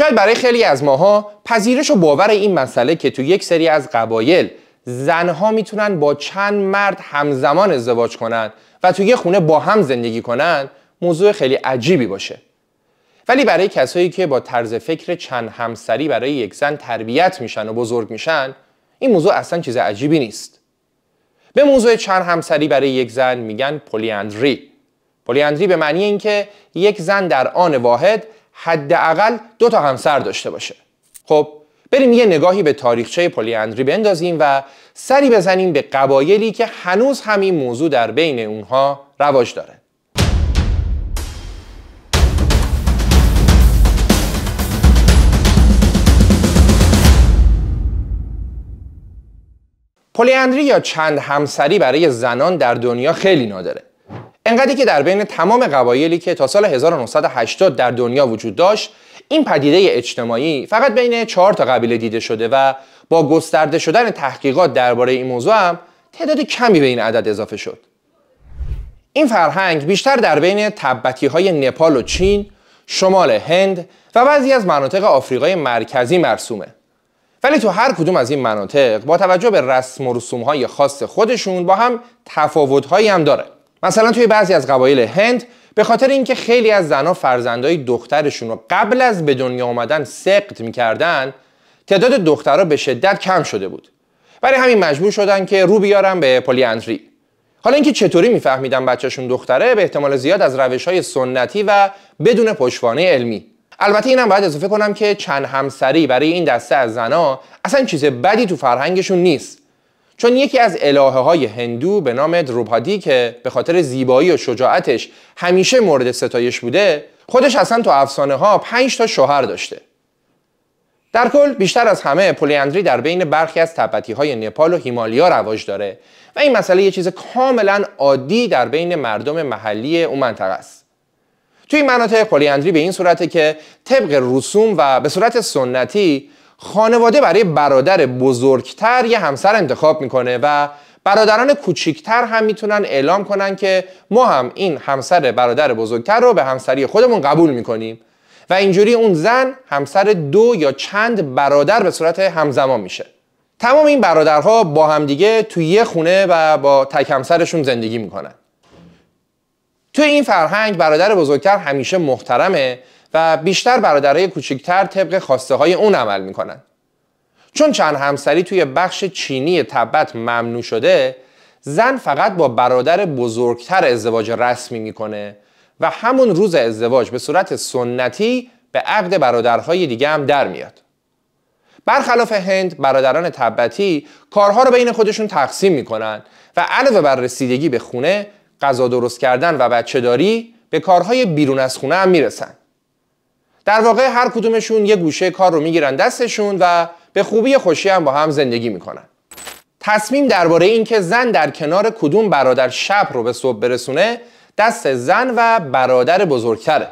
شاید برای خیلی از ماها پذیرش و باور این مسئله که تو یک سری از قبایل زنها میتونن با چند مرد همزمان ازدواج کنند و تو یه خونه با هم زندگی کنند، موضوع خیلی عجیبی باشه ولی برای کسایی که با طرز فکر چند همسری برای یک زن تربیت میشن و بزرگ میشن این موضوع اصلا چیز عجیبی نیست به موضوع چند همسری برای یک زن میگن پولیاندری پولیاندری به معنی اینکه یک زن در آن واحد حداقل دو تا همسر داشته باشه خب بریم یه نگاهی به تاریخچه پلیاندری بندازیم و سری بزنیم به قبایلی که هنوز همین موضوع در بین اونها رواج داره پولیاندری یا چند همسری برای زنان در دنیا خیلی نادره انقدری که در بین تمام قبایلی که تا سال 1980 در دنیا وجود داشت این پدیده اجتماعی فقط بین چهار تا قبیله دیده شده و با گسترده شدن تحقیقات درباره این موضوع هم تعداد کمی به این عدد اضافه شد این فرهنگ بیشتر در بین تبتی های نپال و چین، شمال هند و بعضی از مناطق آفریقای مرکزی مرسومه ولی تو هر کدوم از این مناطق با توجه به رسم و رسوم های خاص خودشون با هم تفاوت هم داره مثلا توی بعضی از قبایل هند به خاطر اینکه خیلی از زنها فرزندای دخترشون رو قبل از به دنیا آمدن سقط میکردن تعداد دخترها به شدت کم شده بود برای همین مجبور شدن که رو بیارن به اندری. حالا اینکه چطوری میفهمیدن بچهشون دختره به احتمال زیاد از روش های سنتی و بدون پشوانه علمی البته اینم باید اضافه کنم که چند همسری برای این دسته از زنا اصلا چیز بدی تو فرهنگشون نیست چون یکی از الهه های هندو به نام دروپادی که به خاطر زیبایی و شجاعتش همیشه مورد ستایش بوده خودش اصلا تو افسانه ها 5 تا شوهر داشته در کل بیشتر از همه پولیاندری در بین برخی از تبتی های نپال و هیمالیا رواج داره و این مسئله یه چیز کاملا عادی در بین مردم محلی اون منطقه است توی مناطق پلیاندری به این صورته که طبق رسوم و به صورت سنتی خانواده برای برادر بزرگتر یه همسر انتخاب میکنه و برادران کوچیکتر هم میتونن اعلام کنن که ما هم این همسر برادر بزرگتر رو به همسری خودمون قبول میکنیم و اینجوری اون زن همسر دو یا چند برادر به صورت همزمان میشه تمام این برادرها با همدیگه توی یه خونه و با تک همسرشون زندگی میکنن توی این فرهنگ برادر بزرگتر همیشه محترمه و بیشتر برادرای کوچکتر طبق خواسته های اون عمل میکنن چون چند همسری توی بخش چینی تبت ممنوع شده زن فقط با برادر بزرگتر ازدواج رسمی میکنه و همون روز ازدواج به صورت سنتی به عقد برادرهای دیگه هم در میاد برخلاف هند برادران تبتی کارها رو بین خودشون تقسیم میکنن و علاوه بر رسیدگی به خونه غذا درست کردن و بچه داری به کارهای بیرون از خونه هم میرسن در واقع هر کدومشون یه گوشه کار رو میگیرن دستشون و به خوبی خوشی هم با هم زندگی میکنن تصمیم درباره اینکه زن در کنار کدوم برادر شب رو به صبح برسونه دست زن و برادر بزرگتره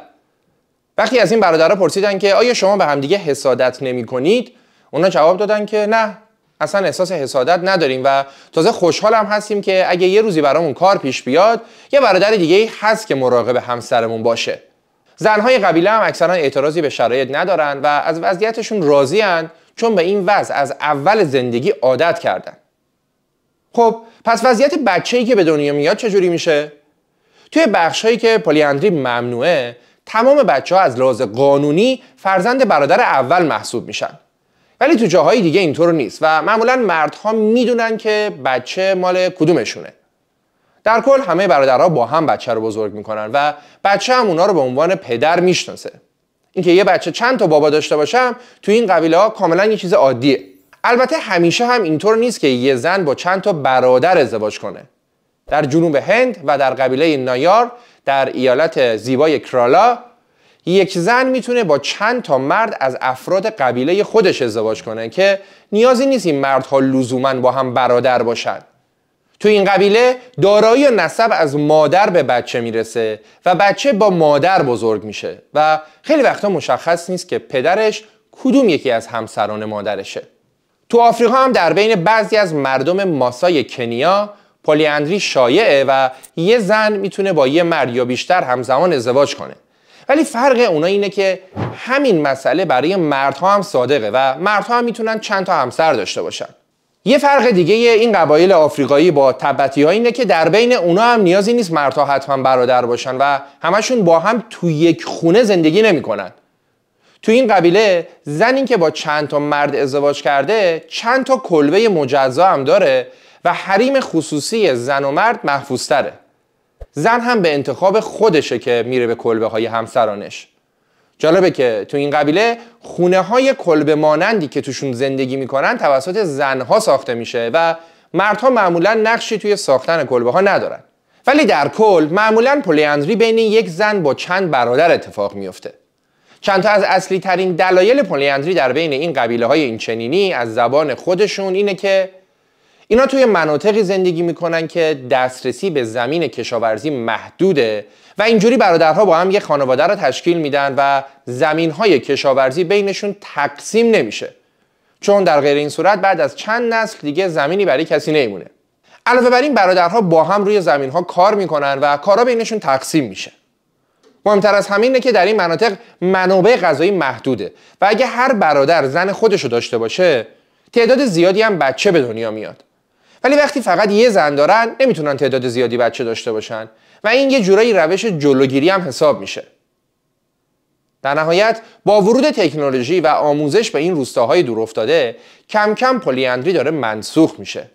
وقتی از این برادرها پرسیدن که آیا شما به همدیگه حسادت نمی کنید اونا جواب دادن که نه اصلا احساس حسادت نداریم و تازه خوشحالم هستیم که اگه یه روزی برامون کار پیش بیاد یه برادر دیگه هست که مراقب همسرمون باشه زنهای قبیله هم اکثرا اعتراضی به شرایط ندارن و از وضعیتشون راضیان چون به این وضع از اول زندگی عادت کردن خب پس وضعیت بچه ای که به دنیا میاد چجوری میشه توی بخش هایی که پلیاندری ممنوعه تمام بچه ها از لحاظ قانونی فرزند برادر اول محسوب میشن ولی تو جاهای دیگه اینطور نیست و معمولا مردها میدونن که بچه مال کدومشونه در کل همه برادرها با هم بچه رو بزرگ میکنن و بچه هم اونا رو به عنوان پدر میشناسه اینکه یه بچه چند تا بابا داشته باشم تو این قبیله ها کاملا یه چیز عادیه البته همیشه هم اینطور نیست که یه زن با چند تا برادر ازدواج کنه در جنوب هند و در قبیله نایار در ایالت زیبای کرالا یک زن میتونه با چند تا مرد از افراد قبیله خودش ازدواج کنه که نیازی نیست این مردها لزوما با هم برادر باشند تو این قبیله دارایی و نسب از مادر به بچه میرسه و بچه با مادر بزرگ میشه و خیلی وقتا مشخص نیست که پدرش کدوم یکی از همسران مادرشه تو آفریقا هم در بین بعضی از مردم ماسای کنیا پلیاندری شایعه و یه زن میتونه با یه مرد یا بیشتر همزمان ازدواج کنه ولی فرق اونا اینه که همین مسئله برای مردها هم صادقه و مردها هم میتونن چند تا همسر داشته باشن یه فرق دیگه این قبایل آفریقایی با تبتی ها اینه که در بین اونا هم نیازی نیست مرتا حتما برادر باشن و همشون با هم تو یک خونه زندگی کنن. تو این قبیله زن این که با چند تا مرد ازدواج کرده چند تا کلبه مجزا هم داره و حریم خصوصی زن و مرد محفوظتره زن هم به انتخاب خودشه که میره به کلبه های همسرانش جالبه که تو این قبیله خونه های کلبه مانندی که توشون زندگی میکنن توسط زنها ساخته میشه و مردها معمولا نقشی توی ساختن کلبه ها ندارن ولی در کل معمولا پولیاندری بین یک زن با چند برادر اتفاق میفته تا از اصلی ترین دلایل پولیاندری در بین این قبیله های این از زبان خودشون اینه که اینا توی مناطقی زندگی میکنن که دسترسی به زمین کشاورزی محدوده و اینجوری برادرها با هم یه خانواده رو تشکیل میدن و زمین های کشاورزی بینشون تقسیم نمیشه چون در غیر این صورت بعد از چند نسل دیگه زمینی برای کسی نمیمونه علاوه بر این برادرها با هم روی زمین ها کار میکنن و کارا بینشون تقسیم میشه مهمتر از همین اینه که در این مناطق منابع غذایی محدوده و اگه هر برادر زن خودشو داشته باشه تعداد زیادی هم بچه به دنیا میاد ولی وقتی فقط یه زن دارن نمیتونن تعداد زیادی بچه داشته باشن و این یه جورایی روش جلوگیری هم حساب میشه در نهایت با ورود تکنولوژی و آموزش به این روستاهای دور افتاده کم کم پلیاندری داره منسوخ میشه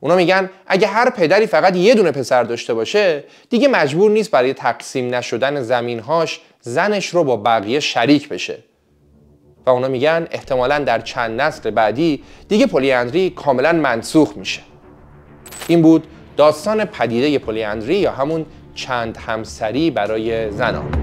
اونا میگن اگه هر پدری فقط یه دونه پسر داشته باشه دیگه مجبور نیست برای تقسیم نشدن زمینهاش زنش رو با بقیه شریک بشه و اونا میگن احتمالا در چند نسل بعدی دیگه پلیاندری کاملا منسوخ میشه این بود داستان پدیده پلیاندری یا همون چند همسری برای زنان